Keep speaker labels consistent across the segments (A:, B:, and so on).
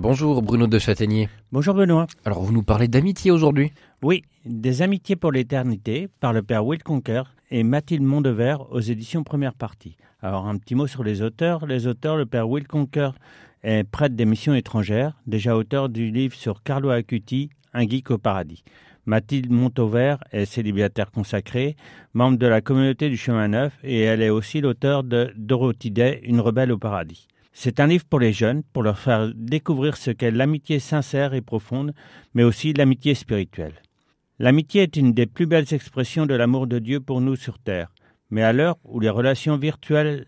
A: Bonjour Bruno de Châtaignier. Bonjour Benoît. Alors vous nous parlez d'amitié aujourd'hui Oui, des amitiés pour l'éternité par le père Will Conker et Mathilde Mondevert aux éditions Première Partie. Alors un petit mot sur les auteurs. Les auteurs, le père Will Conker est prêtre des missions étrangères, déjà auteur du livre sur Carlo Acuti, Un geek au paradis. Mathilde Montauvert est célibataire consacrée, membre de la communauté du Chemin Neuf et elle est aussi l'auteur de Day, une rebelle au paradis. C'est un livre pour les jeunes, pour leur faire découvrir ce qu'est l'amitié sincère et profonde, mais aussi l'amitié spirituelle. L'amitié est une des plus belles expressions de l'amour de Dieu pour nous sur Terre, mais à l'heure où les relations virtuelles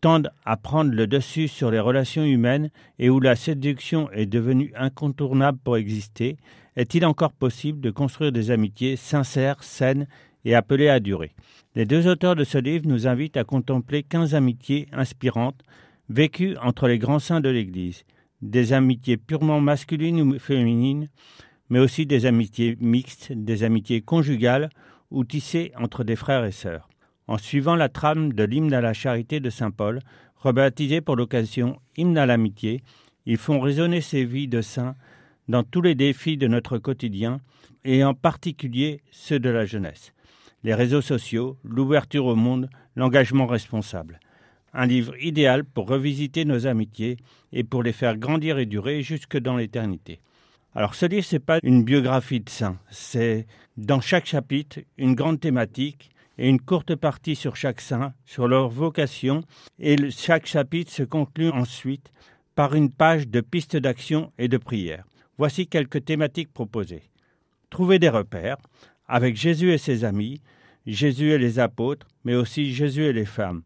A: tendent à prendre le dessus sur les relations humaines et où la séduction est devenue incontournable pour exister, est-il encore possible de construire des amitiés sincères, saines et appelées à durer Les deux auteurs de ce livre nous invitent à contempler 15 amitiés inspirantes Vécu entre les grands saints de l'Église, des amitiés purement masculines ou féminines, mais aussi des amitiés mixtes, des amitiés conjugales ou tissées entre des frères et sœurs. En suivant la trame de l'hymne à la charité de Saint Paul, rebaptisé pour l'occasion hymne à l'amitié, ils font résonner ces vies de saints dans tous les défis de notre quotidien et en particulier ceux de la jeunesse. Les réseaux sociaux, l'ouverture au monde, l'engagement responsable un livre idéal pour revisiter nos amitiés et pour les faire grandir et durer jusque dans l'éternité. Alors ce livre, ce n'est pas une biographie de saints. c'est dans chaque chapitre une grande thématique et une courte partie sur chaque saint, sur leur vocation, et chaque chapitre se conclut ensuite par une page de pistes d'action et de prière. Voici quelques thématiques proposées. Trouver des repères avec Jésus et ses amis, Jésus et les apôtres, mais aussi Jésus et les femmes,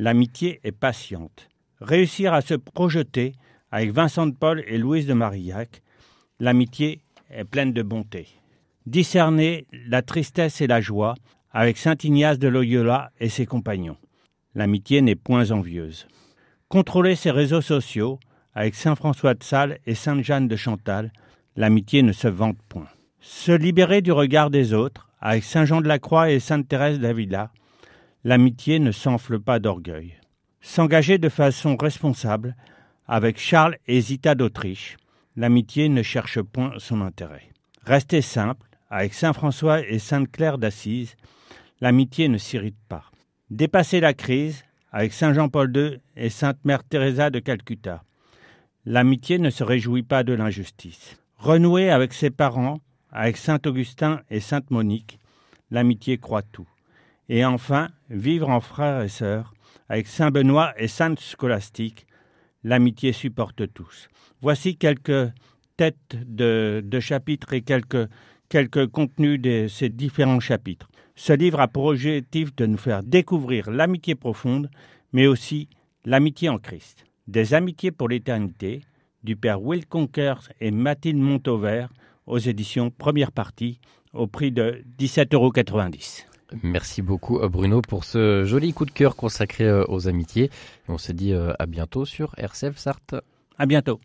A: L'amitié est patiente. Réussir à se projeter avec Vincent de Paul et Louise de Marillac, l'amitié est pleine de bonté. Discerner la tristesse et la joie avec Saint Ignace de Loyola et ses compagnons. L'amitié n'est point envieuse. Contrôler ses réseaux sociaux avec Saint François de Sales et Sainte Jeanne de Chantal, l'amitié ne se vante point. Se libérer du regard des autres avec Saint Jean de la Croix et Sainte Thérèse d'Avila, l'amitié ne s'enfle pas d'orgueil. S'engager de façon responsable avec Charles et Zita d'Autriche, l'amitié ne cherche point son intérêt. Rester simple, avec Saint François et Sainte Claire d'Assise, l'amitié ne s'irrite pas. Dépasser la crise, avec Saint Jean-Paul II et Sainte Mère Teresa de Calcutta, l'amitié ne se réjouit pas de l'injustice. Renouer avec ses parents, avec Saint Augustin et Sainte Monique, l'amitié croit tout et enfin vivre en frères et sœurs avec Saint Benoît et Sainte Scolastique. L'amitié supporte tous. Voici quelques têtes de, chapitres et quelques, quelques contenus de ces différents chapitres. Ce livre a pour objectif de nous faire découvrir l'amitié profonde, mais aussi l'amitié en Christ. Des amitiés pour l'éternité, du père Will Conker et Mathilde Montauvert, aux éditions Première Partie, au prix de 17,90 euros. Merci beaucoup euh, Bruno pour ce joli coup de cœur consacré euh, aux amitiés. On se dit euh, à bientôt sur RCF Sarthe. À bientôt.